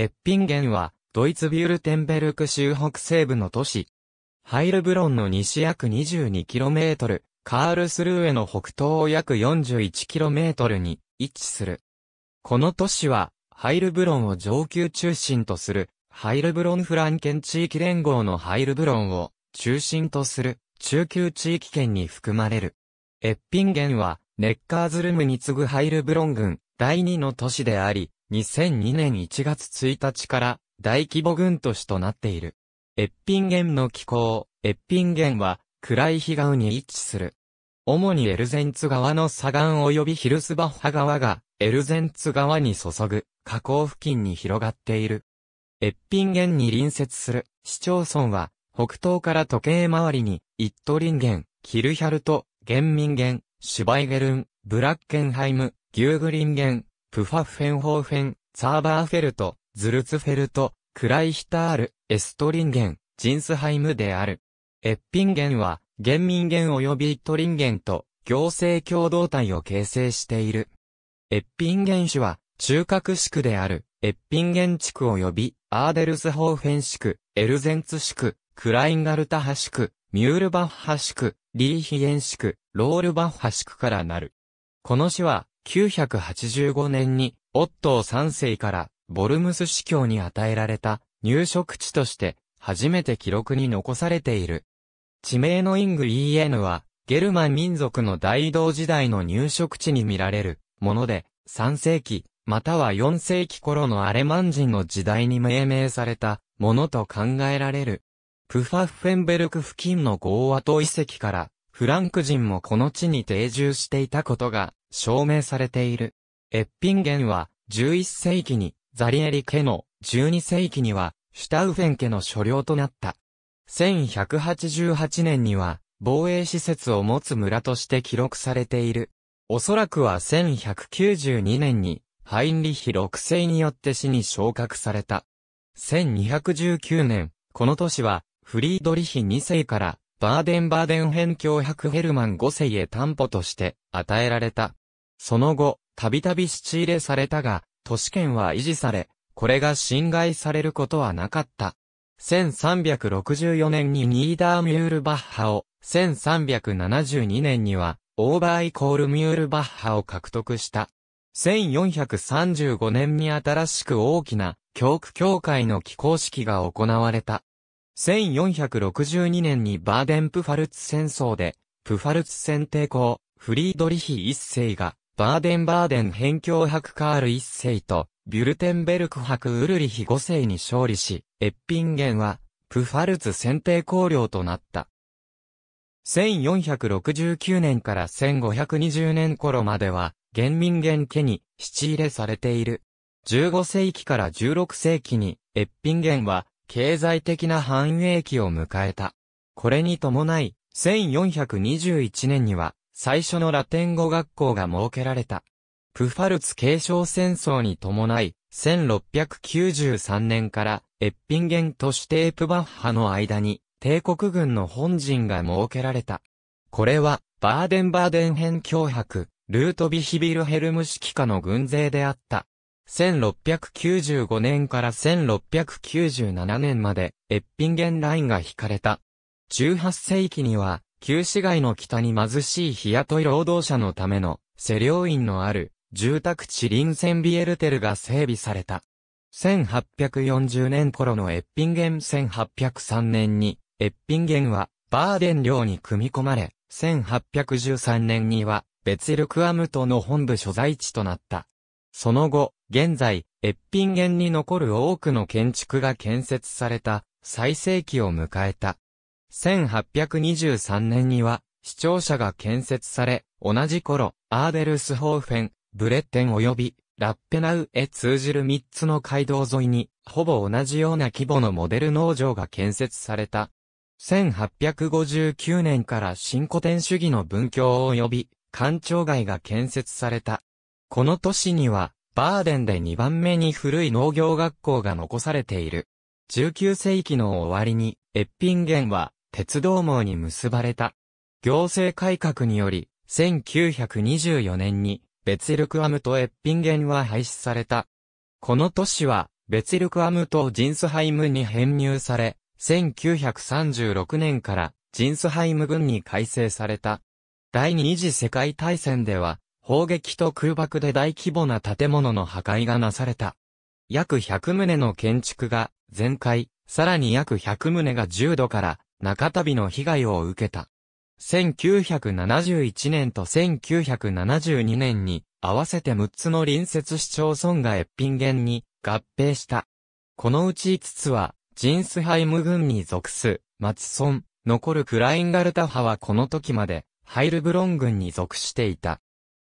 エッピンゲンは、ドイツビュルテンベルク州北西部の都市。ハイルブロンの西約 22km、カールスルーへの北東を約 41km に位置する。この都市は、ハイルブロンを上級中心とする、ハイルブロンフランケン地域連合のハイルブロンを中心とする中級地域圏に含まれる。エッピンゲンは、ネッカーズルムに次ぐハイルブロン群第2の都市であり、2002年1月1日から大規模軍都市となっている。エッピンゲンの気候、エッピンゲンは暗い日側に位置する。主にエルゼンツ川の左岸及びヒルスバッハ川がエルゼンツ川に注ぐ河口付近に広がっている。エッピンゲンに隣接する市町村は北東から時計回りにイットリンゲン、キルヒャルト、ゲンミンゲン、シュバイゲルン、ブラッケンハイム、ギューグリンゲン、プファフェンホーフェン、サーバーフェルト、ズルツフェルト、クライヒタール、エストリンゲン、ジンスハイムである。エッピンゲンは、原民ゲン及びトリンゲンと、行政共同体を形成している。エッピンゲン種は、中核地区である、エッピンゲン地区及び、アーデルスホーフェン市区、エルゼンツ地区、クラインガルタハ地区、ミュールバッハ地区、リーヒエン地区、ロールバッハ地区からなる。この市は、985年に、オットー3世からボルムス司教に与えられた入植地として、初めて記録に残されている。地名のイング EN は、ゲルマン民族の大移動時代の入植地に見られるもので、3世紀、または4世紀頃のアレマン人の時代に命名されたものと考えられる。プファッフェンベルク付近のゴーア遺跡から、フランク人もこの地に定住していたことが証明されている。エッピンゲンは、11世紀に、ザリエリ家の、12世紀には、シュタウフェン家の所領となった。1188年には、防衛施設を持つ村として記録されている。おそらくは1192年に、ハインリヒ6世によって死に昇格された。1219年、この都市は、フリードリヒ2世から、バーデンバーデン編0 0ヘルマン5世へ担保として、与えられた。その後、たびたび仕入れされたが、都市圏は維持され、これが侵害されることはなかった。1364年にニーダーミュールバッハを、1372年には、オーバーイコールミュールバッハを獲得した。1435年に新しく大きな教区協会の起工式が行われた。1462年にバーデンプファルツ戦争で、プファルツ戦抵抗、フリードリヒ一世がバーデンバーデン辺境伯カール一世と、ビュルテンベルク博ウルリヒ五世に勝利し、エッピンゲンは、プファルツ選定公領となった。1469年から1520年頃までは、元民元家に、七入れされている。15世紀から16世紀に、エッピンゲンは、経済的な繁栄期を迎えた。これに伴い、1421年には、最初のラテン語学校が設けられた。プファルツ継承戦争に伴い、1693年からエッピンゲンと市テープバッハの間に帝国軍の本陣が設けられた。これはバーデンバーデン編脅迫、ルートビヒビルヘルム指揮下の軍勢であった。1695年から1697年までエッピンゲンラインが引かれた。18世紀には旧市街の北に貧しい日雇い労働者のための、施領院のある、住宅地臨ンビエルテルが整備された。1840年頃のエッピンゲン1803年に、エッピンゲンは、バーデン領に組み込まれ、1813年には、ベツルクアムトの本部所在地となった。その後、現在、エッピンゲンに残る多くの建築が建設された、最盛期を迎えた。1823年には、市庁舎が建設され、同じ頃、アーデルスホーフェン、ブレッテン及び、ラッペナウへ通じる3つの街道沿いに、ほぼ同じような規模のモデル農場が建設された。1859年から新古典主義の文教及び、官庁街が建設された。この年には、バーデンで2番目に古い農業学校が残されている。19世紀の終わりに、エッピンゲンは、鉄道網に結ばれた。行政改革により、1924年に、ベツルクアムとエッピンゲンは廃止された。この都市は、ベツルクアムとジンスハイムに編入され、1936年からジンスハイム軍に改正された。第二次世界大戦では、砲撃と空爆で大規模な建物の破壊がなされた。約100棟の建築が全壊、さらに約100棟が重度から中旅の被害を受けた。1971年と1972年に合わせて6つの隣接市町村が越品源に合併した。このうち5つはジンスハイム軍に属す松村、残るクラインガルタ派はこの時までハイルブロン軍に属していた。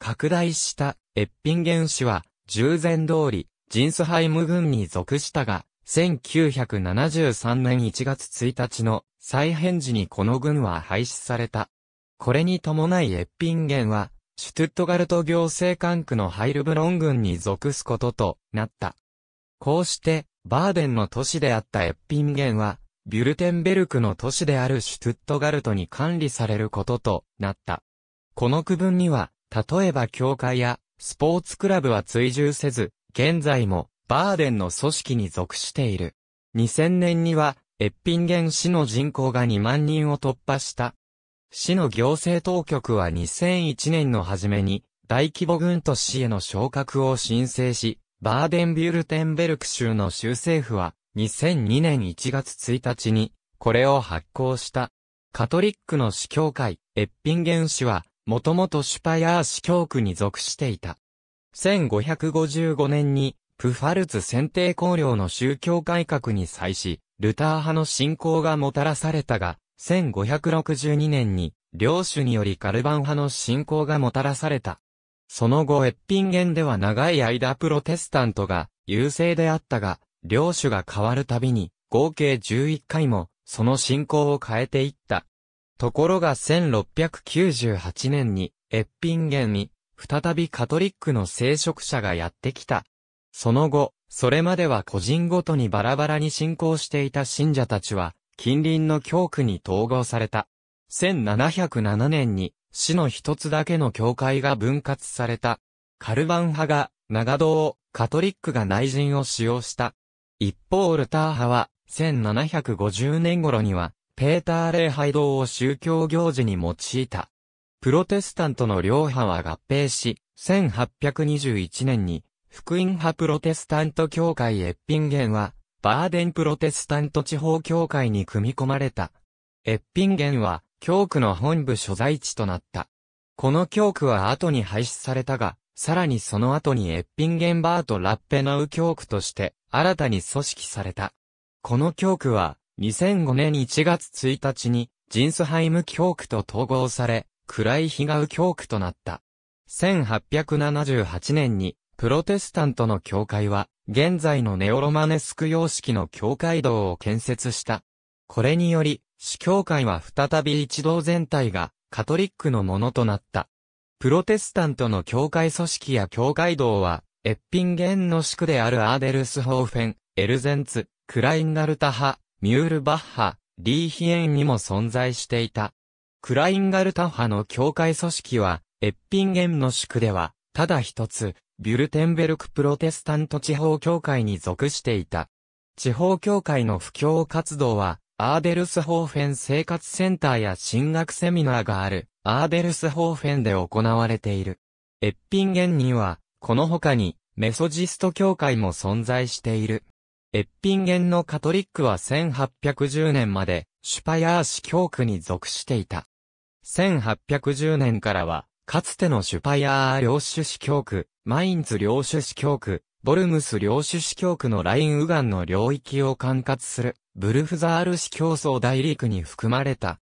拡大した越品源市は従前通りジンスハイム軍に属したが、1973年1月1日の再編時にこの軍は廃止された。これに伴いエッピンゲンは、シュトゥットガルト行政管区のハイルブロン軍に属すこととなった。こうして、バーデンの都市であったエッピンゲンは、ビュルテンベルクの都市であるシュトゥットガルトに管理されることとなった。この区分には、例えば教会やスポーツクラブは追従せず、現在もバーデンの組織に属している。2000年には越ゲ原市の人口が2万人を突破した。市の行政当局は2001年の初めに、大規模軍都市への昇格を申請し、バーデンビュルテンベルク州の州政府は、2002年1月1日に、これを発行した。カトリックの市教会、エッピンゲン市は、もともとシュパヤー市教区に属していた。1555年に、プファルツ選定公領の宗教改革に際し、ルター派の信仰がもたらされたが、1562年に、領主によりカルバン派の信仰がもたらされた。その後エッピンゲンでは長い間プロテスタントが優勢であったが、領主が変わるたびに、合計11回も、その信仰を変えていった。ところが1698年に、エッピンゲンに、再びカトリックの聖職者がやってきた。その後、それまでは個人ごとにバラバラに信仰していた信者たちは、近隣の教区に統合された。1707年に、市の一つだけの教会が分割された。カルバン派が、長堂を、カトリックが内陣を使用した。一方ルター派は、1750年頃には、ペーター礼拝堂を宗教行事に用いた。プロテスタントの両派は合併し、1821年に福音派プロテスタント教会エッピンゲンは、バーデンプロテスタント地方教会に組み込まれた。エッピンゲンは、教区の本部所在地となった。この教区は後に廃止されたが、さらにその後にエッピンゲンバーとラッペナウ教区として、新たに組織された。この教区は、2005年1月1日に、ジンスハイム教区と統合され、クライヒガウ教区となった。1878年にプロテスタントの教会は、現在のネオロマネスク様式の教会堂を建設した。これにより、主教会は再び一堂全体がカトリックのものとなった。プロテスタントの教会組織や教会堂は、エッピンゲンの宿であるアーデルスホーフェン、エルゼンツ、クラインガルタ派、ミュールバッハ、リーヒエンにも存在していた。クラインガルタ派の教会組織は、エッピンゲンの宿では、ただ一つ、ビュルテンベルクプロテスタント地方協会に属していた。地方協会の布教活動は、アーデルスホーフェン生活センターや進学セミナーがある、アーデルスホーフェンで行われている。エッピンゲンには、この他に、メソジスト教会も存在している。エッピンゲンのカトリックは1810年まで、シュパヤー市教区に属していた。1810年からは、かつてのシュパイアー領主司教区、マインツ領主司教区、ボルムス領主司教区のラインウガンの領域を管轄する、ブルフザール司教層大陸に含まれた。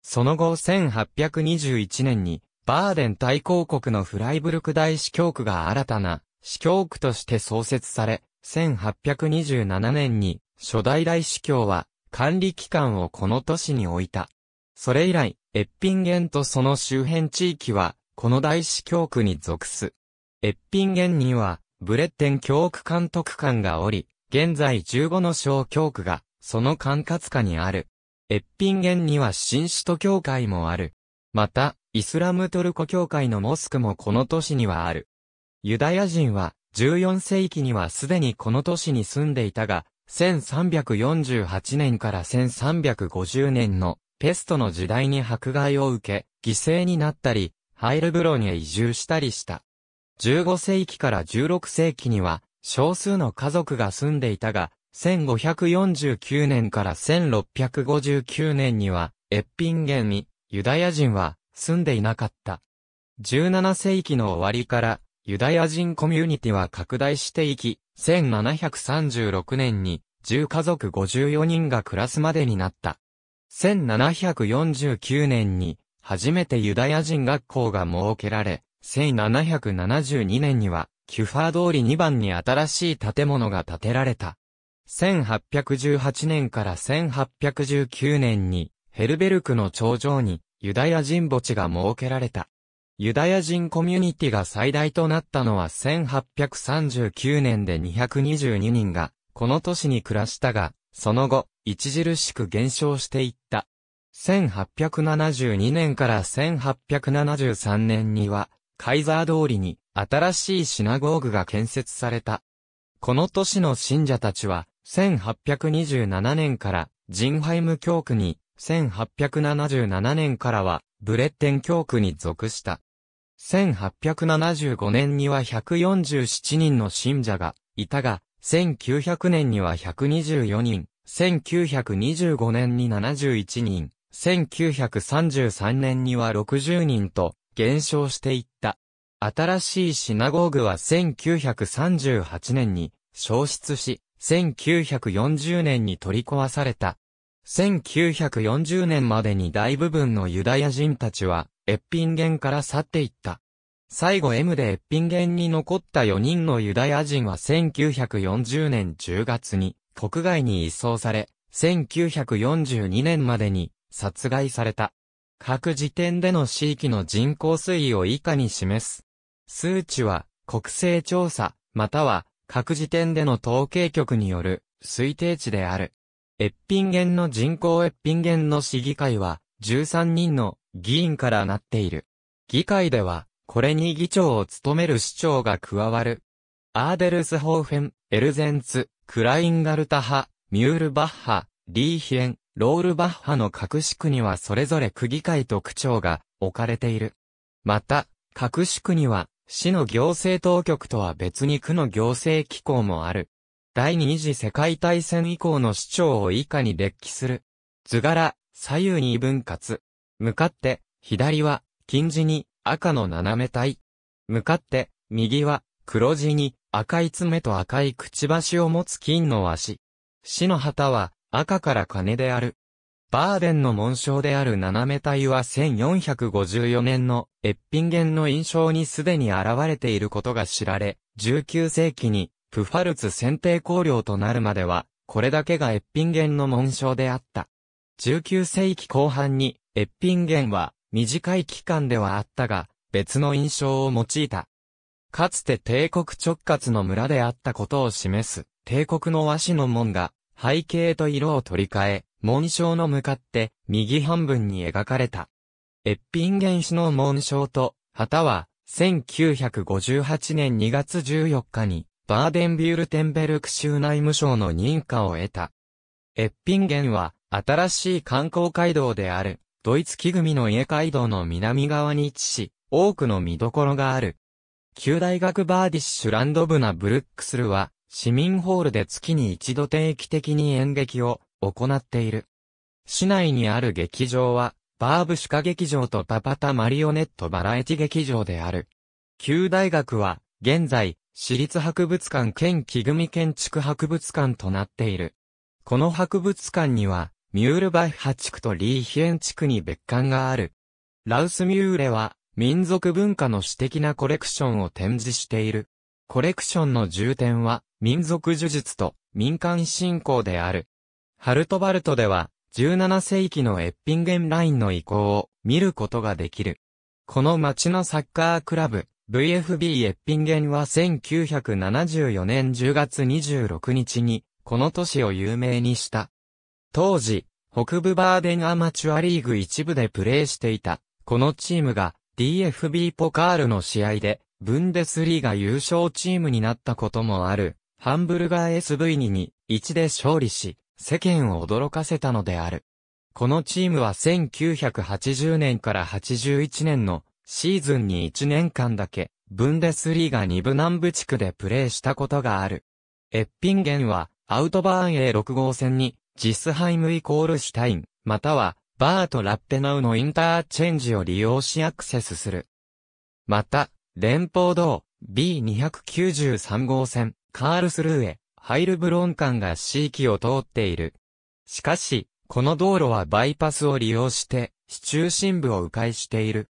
その後1821年に、バーデン大公国のフライブルク大司教区が新たな司教区として創設され、1827年に初代大司教は管理機関をこの都市に置いた。それ以来、エッピンゲンとその周辺地域はこの大司教区に属す。エッピンゲンには、ブレッテン教区監督官がおり、現在15の小教区が、その管轄下にある。エッピンゲンには新首都教会もある。また、イスラムトルコ教会のモスクもこの都市にはある。ユダヤ人は、14世紀にはすでにこの都市に住んでいたが、1348年から1350年のペストの時代に迫害を受け、犠牲になったり、ハイルブロンへ移住したりした。15世紀から16世紀には、少数の家族が住んでいたが、1549年から1659年には、エッピンゲンに、ユダヤ人は住んでいなかった。17世紀の終わりから、ユダヤ人コミュニティは拡大していき、1736年に、10家族54人が暮らすまでになった。1749年に、初めてユダヤ人学校が設けられ、1772年には、キュファー通り2番に新しい建物が建てられた。1818年から1819年に、ヘルベルクの頂上に、ユダヤ人墓地が設けられた。ユダヤ人コミュニティが最大となったのは1839年で222人が、この都市に暮らしたが、その後、著しく減少していった。1872年から1873年には、カイザー通りに新しいシナゴーグが建設された。この年の信者たちは、1827年からジンハイム教区に、1877年からはブレッテン教区に属した。1875年には147人の信者がいたが、1900年には124人、1925年に71人、1933年には60人と減少していった。新しいシナゴーグは1938年に消失し、1940年に取り壊された。1940年までに大部分のユダヤ人たちは、エッピンゲンから去っていった。最後 M でエッピンゲンに残った4人のユダヤ人は1940年10月に国外に移送され、1942年までに殺害された。各時点での地域の人口推移を以下に示す。数値は国勢調査、または各時点での統計局による推定値である。エッピンゲンの人口エッピンゲンの市議会は13人の議員からなっている。議会ではこれに議長を務める市長が加わる。アーデルスホーフェン、エルゼンツ、クラインガルタ派、ミュールバッハ、リーヒエン、ロールバッハの各市区にはそれぞれ区議会と区長が置かれている。また、各市区には、市の行政当局とは別に区の行政機構もある。第二次世界大戦以降の市長を以下に列記する。図柄、左右に分割。向かって、左は、金字に、赤の斜め体。向かって、右は、黒地に、赤い爪と赤いくちばしを持つ金の足。市の旗は、赤から金である。バーデンの紋章である斜め体は1454年のエッピンゲンの印象にすでに現れていることが知られ、19世紀にプファルツ選定香領となるまでは、これだけがエッピンゲンの紋章であった。19世紀後半にエッピンゲンは短い期間ではあったが、別の印象を用いた。かつて帝国直轄の村であったことを示す、帝国の和紙の門が、背景と色を取り替え、紋章の向かって右半分に描かれた。越品原氏の紋章と旗は1958年2月14日にバーデンビュールテンベルク州内務省の認可を得た。越品原は新しい観光街道であるドイツ木組の家街道の南側に位置し、多くの見どころがある。旧大学バーディッシュランドブナブルックスルは市民ホールで月に一度定期的に演劇を行っている。市内にある劇場は、バーブシカ劇場とパパタマリオネットバラエティ劇場である。旧大学は、現在、私立博物館兼木組建築博物館となっている。この博物館には、ミュールバッハ地区とリーヒエン地区に別館がある。ラウスミューレは、民族文化の私的なコレクションを展示している。コレクションの重点は、民族呪術と民間信仰である。ハルトバルトでは、17世紀のエッピンゲンラインの遺構を見ることができる。この町のサッカークラブ、VFB エッピンゲンは1974年10月26日に、この都市を有名にした。当時、北部バーデンアマチュアリーグ一部でプレーしていた、このチームが DFB ポカールの試合でブンデスリーが優勝チームになったこともある、ハンブルガー SV に1で勝利し、世間を驚かせたのである。このチームは1980年から81年のシーズンに1年間だけ、ブンデスリーが2部南部地区でプレーしたことがある。エッピンゲンは、アウトバーン A6 号線に、ジスハイムイコールシュタイン、または、バーとラッペナウのインターチェンジを利用しアクセスする。また、連邦道 B293 号線、カールスルーへ、ハイルブロン間が C 域を通っている。しかし、この道路はバイパスを利用して、市中心部を迂回している。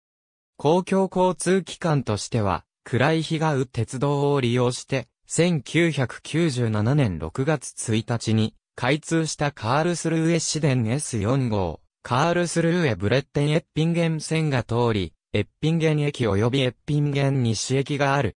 公共交通機関としては、暗い日がう鉄道を利用して、1997年6月1日に、開通したカールスルーエ市電 S4 号、カールスルーエブレッテンエッピンゲン線が通り、エッピンゲン駅及びエッピンゲン西駅がある。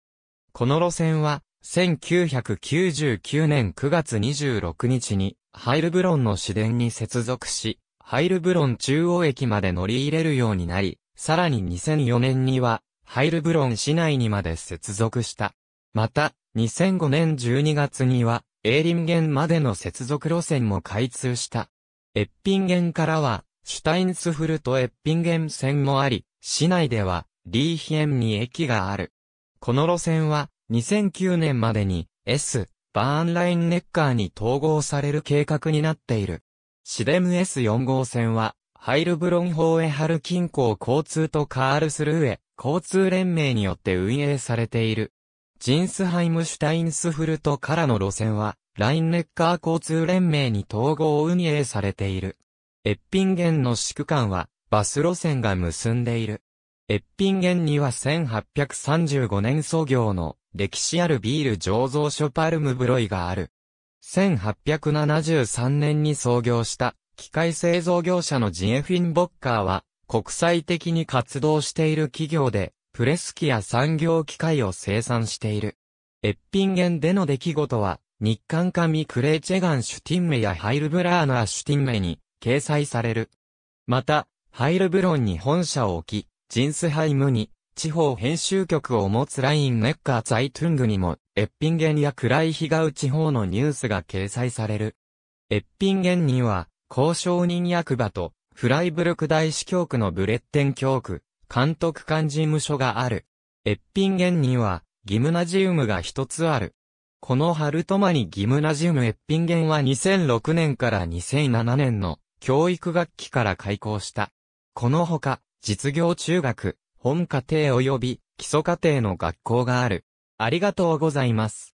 この路線は、1999年9月26日に、ハイルブロンの市電に接続し、ハイルブロン中央駅まで乗り入れるようになり、さらに2004年には、ハイルブロン市内にまで接続した。また、2005年12月には、エーリンゲンまでの接続路線も開通した。エッピンゲンからは、シュタインスフルトエッピンゲン線もあり、市内では、リーヒエンに駅がある。この路線は、2009年までに、S、バーンラインネッカーに統合される計画になっている。シデム S4 号線は、ハイルブロンホーエハル近郊交通とカールスルー交通連盟によって運営されている。ジンスハイムシュタインスフルトからの路線は、ラインネッカー交通連盟に統合運営されている。エッピンゲンの宿間は、バス路線が結んでいる。エッピンゲンには1835年創業の歴史あるビール醸造所パルムブロイがある。1873年に創業した機械製造業者のジエフィン・ボッカーは国際的に活動している企業でプレス機や産業機械を生産している。エッピンゲンでの出来事は日韓紙クレーチェガン・シュティンメやハイルブラーナー・シュティンメに掲載される。また、ハイルブロンに本社を置き、ジンスハイムに地方編集局を持つラインネッカーザイトゥングにも、エッピンゲンやクライヒガウ地方のニュースが掲載される。エッピンゲンには、交渉人役場と、フライブルク大司教区のブレッテン教区、監督官事務所がある。エッピンゲンには、ギムナジウムが一つある。この春とまにギムナジウムエッピンゲンは2006年から2007年の教育学期から開校した。このほか、実業中学、本家庭及び基礎家庭の学校がある。ありがとうございます。